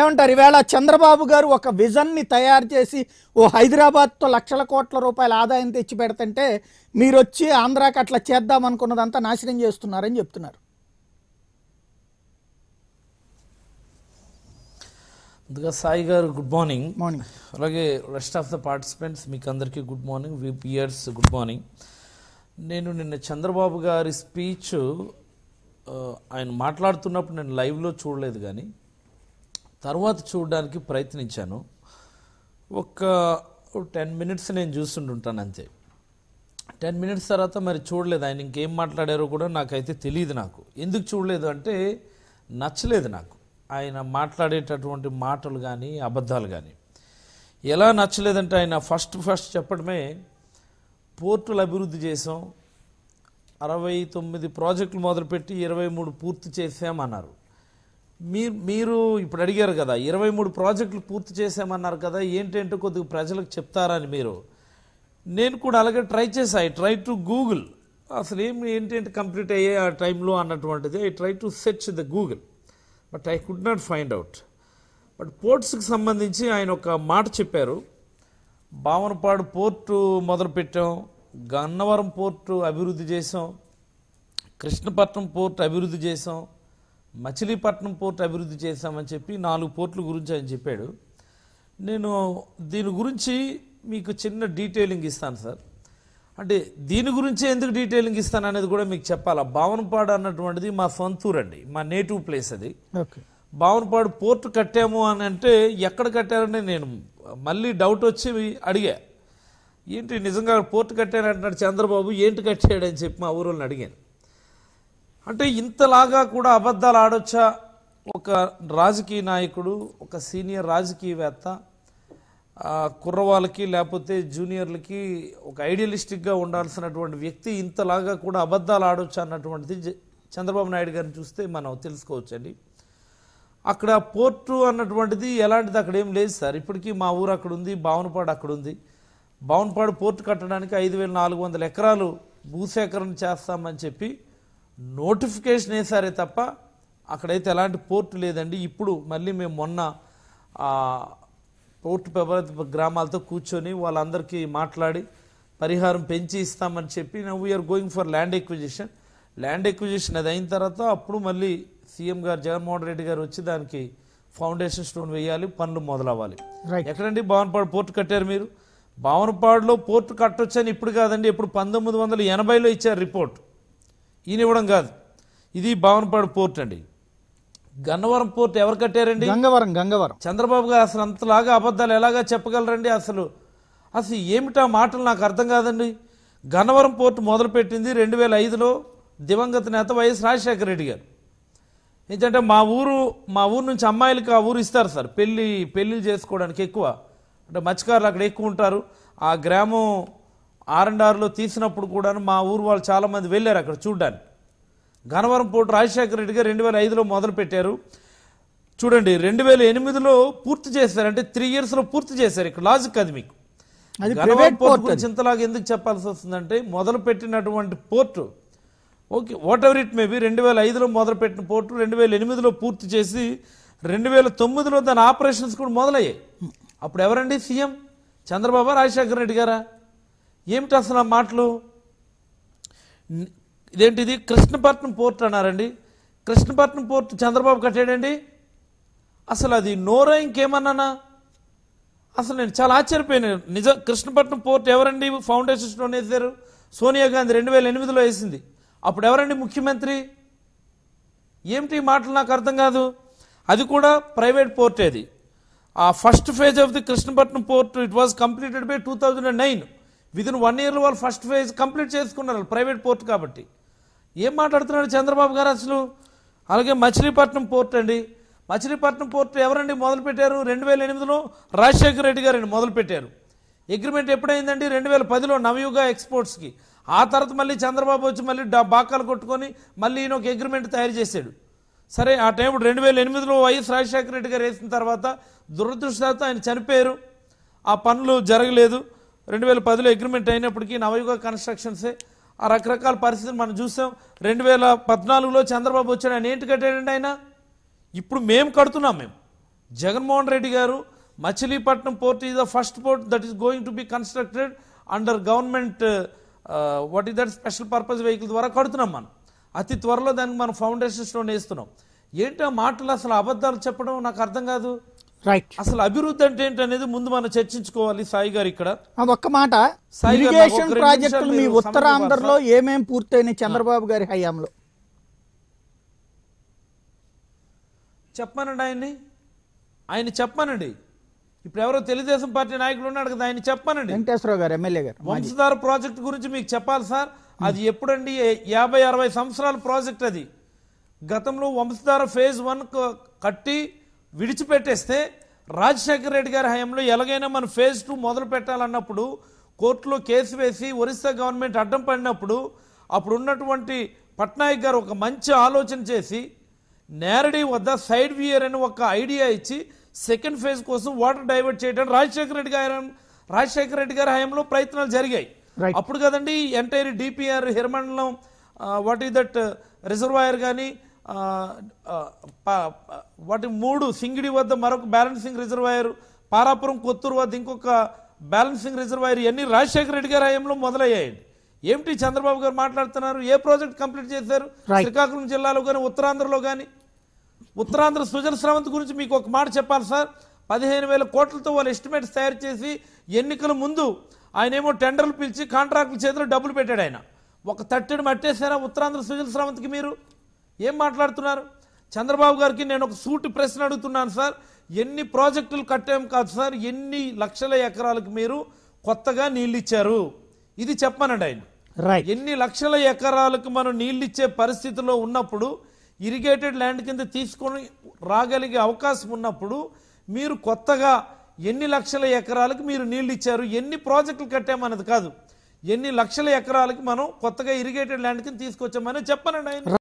ఏమంటారు ఈవేళ చంద్రబాబు గారు ఒక విజన్ని తయారు చేసి ఓ హైదరాబాద్తో లక్షల కోట్ల రూపాయల ఆదాయం తెచ్చి పెడతంటే మీరు వచ్చి ఆంధ్రాకి అట్లా చేద్దామనుకున్నదంతా నాశనం చేస్తున్నారని చెప్తున్నారు ముందుగా సాయి గారు గుడ్ మార్నింగ్ మార్నింగ్ అలాగే రెస్ట్ ఆఫ్ ద పార్టిసిపెంట్స్ మీకు అందరికీ గుడ్ మార్నింగ్ వి పియర్స్ గుడ్ మార్నింగ్ నేను నిన్న చంద్రబాబు గారి స్పీచ్ ఆయన మాట్లాడుతున్నప్పుడు నేను లైవ్లో చూడలేదు కానీ తర్వాత చూడడానికి ప్రయత్నించాను ఒక టెన్ మినిట్స్ నేను చూస్తుంటుంటాను అంతే టెన్ మినిట్స్ తర్వాత మరి చూడలేదు ఆయన ఇంకేం మాట్లాడారో కూడా నాకైతే తెలియదు నాకు ఎందుకు చూడలేదు అంటే నచ్చలేదు నాకు ఆయన మాట్లాడేటటువంటి మాటలు కానీ అబద్ధాలు కానీ ఎలా నచ్చలేదంటే ఆయన ఫస్ట్ ఫస్ట్ చెప్పడమే పోర్టులు అభివృద్ధి చేసాం అరవై తొమ్మిది ప్రాజెక్టులు మొదలుపెట్టి ఇరవై మూడు పూర్తి చేసామన్నారు మీరు మీరు ఇప్పుడు అడిగారు కదా ఇరవై మూడు ప్రాజెక్టులు పూర్తి చేసామన్నారు కదా ఏంటంటే కొద్దిగా ప్రజలకు చెప్తారని మీరు నేను కూడా అలాగే ట్రై చేశాను ఐ ట్రై టు గూగుల్ అసలు ఏం ఏంటంటే కంప్లీట్ అయ్యే ఆ టైంలో అన్నటువంటిది I try to search the Google but I could not find out but పోర్ట్స్కి సంబంధించి ఆయన ఒక మాట చెప్పారు బావనపాడు పోర్టు మొదలుపెట్టాం గన్నవరం పోర్టు అభివృద్ధి చేసాం కృష్ణపట్నం పోర్టు అభివృద్ధి చేసాం మచిలీపట్నం పోర్ట్ అభివృద్ధి చేశామని చెప్పి నాలుగు పోర్టుల గురించి ఆయన చెప్పాడు నేను దీని గురించి మీకు చిన్న డీటెయిలింగ్ ఇస్తాను సార్ అంటే దీని గురించి ఎందుకు డీటెయిలింగ్ ఇస్తాను అనేది కూడా మీకు చెప్పాలా బావనపాడు అన్నటువంటిది మా సొంతూరు అండి మా నేటివ్ ప్లేస్ అది బావనపాడు పోర్టు కట్టాము అని అంటే ఎక్కడ కట్టారని నేను మళ్ళీ డౌట్ వచ్చి అడిగా ఏంటి నిజంగా పోర్ట్ అంటున్నాడు చంద్రబాబు ఏంటి కట్టాడని చెప్పి మా ఊరు అడిగాను అంటే ఇంతలాగా కూడా అబద్ధాలు ఆడొచ్చా ఒక రాజకీయ నాయకుడు ఒక సీనియర్ రాజకీయవేత్త కుర్రవాళ్ళకి లేకపోతే జూనియర్లకి ఒక ఐడియలిస్టిక్గా ఉండాల్సినటువంటి వ్యక్తి ఇంతలాగా కూడా అబద్ధాలు ఆడొచ్చు అన్నటువంటిది చంద్రబాబు నాయుడు గారిని చూస్తే మనం తెలుసుకోవచ్చండి అక్కడ పోర్టు అన్నటువంటిది ఎలాంటిది అక్కడ ఏం లేదు సార్ ఇప్పటికీ మా ఊరు అక్కడ ఉంది బావనపాడు అక్కడ ఉంది బావనపాడు పోర్టు కట్టడానికి ఐదు ఎకరాలు భూసేకరణ చేస్తామని చెప్పి నోటిఫికేషన్ వేసారే తప్ప అక్కడైతే ఎలాంటి పోర్టు లేదండి ఇప్పుడు మళ్ళీ మేము మొన్న పోర్టు పేపర్ గ్రామాలతో కూర్చొని వాళ్ళందరికీ మాట్లాడి పరిహారం పెంచి ఇస్తామని చెప్పి we are going for land acquisition land acquisition అది అయిన తర్వాత అప్పుడు మళ్ళీ సీఎం గారు జగన్మోహన్ రెడ్డి గారు వచ్చి దానికి ఫౌండేషన్ స్టోన్ వేయాలి పనులు మొదలవ్వాలి ఎక్కడండి భావనపాడు పోర్టు కట్టారు మీరు భావనపాడులో పోర్టు కట్టొచ్చని ఇప్పుడు కాదండి ఇప్పుడు పంతొమ్మిది వందల ఎనభైలో ఇచ్చారు రిపోర్ట్ ఈయనివ్వడం కాదు ఇది భావనపాడు పోర్ట్ అండి గన్నవరం పోర్ట్ ఎవరు కట్టారండి గంగవరం గంగవరం చంద్రబాబు గారు అసలు అంతలాగా అబద్ధాలు ఎలాగా చెప్పగలరండి అసలు అసలు ఏమిటా మాటలు నాకు అర్థం కాదండి గన్నవరం పోర్టు మొదలుపెట్టింది రెండు వేల ఐదులో దివంగత నేత వైఎస్ రాజశేఖర రెడ్డి గారు ఏంటంటే మా ఊరు మా ఊరు నుంచి అమ్మాయిలకి ఆ ఊరు ఇస్తారు సార్ పెళ్ళి పెళ్ళిళ్ళు చేసుకోవడానికి ఎక్కువ అంటే మత్స్యకారులు అక్కడ ఎక్కువ ఉంటారు ఆ గ్రామం ఆర్ఎన్ఆర్లో తీసినప్పుడు కూడా మా ఊరు వాళ్ళు చాలామంది వెళ్ళారు అక్కడ చూడడానికి గనవరం పోటు రాజశేఖర రెడ్డి గారు రెండు వేల ఐదులో మొదలుపెట్టారు చూడండి రెండు వేల ఎనిమిదిలో పూర్తి చేశారు అంటే త్రీ ఇయర్స్లో పూర్తి చేశారు ఇక్కడ లాజిక్ అది మీకు గనవరం పోర్టు చింతలాగా ఎందుకు చెప్పాల్సి వస్తుందంటే మొదలుపెట్టినటువంటి port okay whatever it may రెండు వేల ఐదులో మొదలుపెట్టిన పోర్టు రెండు వేల ఎనిమిదిలో పూర్తి చేసి రెండు వేల తొమ్మిదిలో దాని ఆపరేషన్స్ కూడా మొదలయ్యాయి అప్పుడు ఎవరండి సీఎం చంద్రబాబు రాజశేఖర రెడ్డి గారా ఏమిటి అసలు ఆ మాటలు ఇదేంటిది కృష్ణపట్నం పోర్ట్ అన్నారండి కృష్ణపట్నం పోర్ట్ చంద్రబాబు కట్టాడండి అసలు అది నోరా ఇంకేమన్నానా అసలు నేను చాలా ఆశ్చర్యపోయాను నిజం కృష్ణపట్నం పోర్ట్ ఎవరండి ఫౌండేషన్స్లో వేసారు సోనియా గాంధీ రెండు వేల ఎనిమిదిలో వేసింది అప్పుడు ఎవరండి ముఖ్యమంత్రి ఏమిటి మాటలు నాకు అర్థం కాదు అది కూడా ప్రైవేట్ పోర్ట్ అది ఆ first phase of the Krishnapatnam port it was completed by two thousand and nine within one ఇయర్లో వాళ్ళు ఫస్ట్ ఫేజ్ కంప్లీట్ చేసుకున్నారు ప్రైవేట్ పోర్ట్ కాబట్టి ఏం మాట్లాడుతున్నాడు చంద్రబాబు గారు అసలు అలాగే మచిలీపట్నం పోర్ట్ అండి మచిలీపట్నం పోర్ట్ ఎవరండి మొదలుపెట్టారు రెండు వేల ఎనిమిదిలో రాజశేఖర రెడ్డి అండి మొదలుపెట్టారు అగ్రిమెంట్ ఎప్పుడైందండి రెండు వేల పదిలో నవయుగ ఎక్స్పోర్ట్స్కి ఆ తర్వాత మళ్ళీ చంద్రబాబు వచ్చి మళ్ళీ బాకాలు కొట్టుకొని మళ్ళీ ఈయన ఒక అగ్రిమెంట్ తయారు చేశాడు సరే ఆ టైం రెండు వేల ఎనిమిదిలో వైఎస్ రాజశేఖర రెడ్డి గారు వేసిన తర్వాత దురదృష్టాలతో ఆయన చనిపోయారు ఆ పనులు జరగలేదు రెండు వేల పదిలో అగ్రిమెంట్ అయినప్పటికీ నవయుగ కన్స్ట్రక్షన్సే ఆ రకరకాల పరిస్థితులు మనం చూసాం రెండు వేల పద్నాలుగులో చంద్రబాబు వచ్చాడు ఆయన ఏంటి కట్టాడండి ఆయన ఇప్పుడు మేము కడుతున్నాం మేము జగన్మోహన్ రెడ్డి గారు Machilipatnam port is the first port that is going to be constructed under government what is that special purpose vehicle ద్వారా కడుతున్నాం మనం అతి త్వరలో దానికి మనం ఫౌండేషన్ స్టోన్ వేస్తున్నాం ఏంటో మాటలు అసలు అబద్ధాలు చెప్పడం నాకు అర్థం కాదు రైట్ అసలు అభివృద్ధి అంటే అనేది ముందు మనం చర్చించుకోవాలి సాయి గారు ఇక్కడ ఒక్క మాట ఇరిగేషన్ ప్రాజెక్టులు మీ ఉత్తరాంధ్రలో ఏమేం పూర్తయినాయి చంద్రబాబు గారి హయాంలో చెప్పనండి ఆయన్ని ఆయన చెప్పనండి ఇప్పుడు ఎవరో తెలుగుదేశం పార్టీ నాయకులు ఉన్నాడు కదా ఆయన చెప్పనండి వెంకటేశ్వరరావు గారు ఎమ్మెల్యే గారు వంశధార ప్రాజెక్ట్ గురించి మీకు చెప్పాలి సార్ అది ఎప్పుడండి యాభై అరవై సంవత్సరాల ప్రాజెక్ట్ అది గతంలో వంశధార ఫేజ్ వన్ కట్టి విడిచిపెట్టేస్తే రాజశేఖర రెడ్డి గారి హయాంలో ఎలాగైనా మనం ఫేజ్ టూ మొదలు పెట్టాలన్నప్పుడు కోర్టులో కేసు వేసి ఒరిస్సా గవర్నమెంట్ అడ్డం పడినప్పుడు అప్పుడు ఉన్నటువంటి పట్నాయక్ గారు ఒక మంచి ఆలోచన చేసి నేరడి వద్ద సైడ్ వియర్ అని ఒక ఐడియా ఇచ్చి సెకండ్ ఫేజ్ కోసం వాటర్ డైవర్ట్ చేయడం రాజశేఖర రెడ్డి గారు రాజశేఖర రెడ్డి గారి హయాంలో ప్రయత్నాలు జరిగాయి అప్పుడు కదండి ఎంటైర్ డిపిఆర్ హిరమండలం వాట్ ఈ దట్ రిజర్వాయర్ కానీ వాటి మూడు సింగిడి వద్ద మరొక బ్యాలెన్సింగ్ రిజర్వాయర్ పారాపురం కొత్తూరు వద్ద ఇంకొక బ్యాలెన్సింగ్ రిజర్వాయర్ ఇవన్నీ రాజశేఖర రెడ్డి గారి హయాంలో మొదలయ్యాయండి ఏమిటి చంద్రబాబు గారు మాట్లాడుతున్నారు ఏ ప్రాజెక్ట్ కంప్లీట్ చేశారు శ్రీకాకుళం జిల్లాలో కానీ ఉత్తరాంధ్రలో కానీ ఉత్తరాంధ్ర సృజన స్రవంతి గురించి మీకు ఒక మాట చెప్పాలి సార్ పదిహేను వేల కోట్లతో వాళ్ళు ఎస్టిమేట్స్ తయారు చేసి ఎన్నికల ముందు ఆయన ఏమో టెండర్లు పిలిచి కాంట్రాక్టుల చేతిలో డబ్బులు పెట్టాడు ఆయన ఒక తట్టెడు మట్టేశారా ఉత్తరాంధ్ర సృజన స్రవంతికి మీరు ఏం మాట్లాడుతున్నారు చంద్రబాబు గారికి నేను ఒక సూటి ప్రశ్న అడుగుతున్నాను సార్ ఎన్ని ప్రాజెక్టులు కట్టాం కాదు సార్ ఎన్ని లక్షల ఎకరాలకు మీరు కొత్తగా నీళ్ళు ఇచ్చారు ఇది చెప్పనండి ఆయన ఎన్ని లక్షల ఎకరాలకు మనం నీళ్ళు ఇచ్చే పరిస్థితిలో ఉన్నప్పుడు ఇరిగేటెడ్ ల్యాండ్ కింద తీసుకొని రాగలిగే అవకాశం ఉన్నప్పుడు మీరు కొత్తగా ఎన్ని లక్షల ఎకరాలకు మీరు నీళ్ళు ఇచ్చారు ఎన్ని ప్రాజెక్టులు కట్టామన్నది కాదు ఎన్ని లక్షల ఎకరాలకి మనం కొత్తగా ఇరిగేటెడ్ ల్యాండ్ కింద తీసుకొచ్చామని చెప్పనండి ఆయన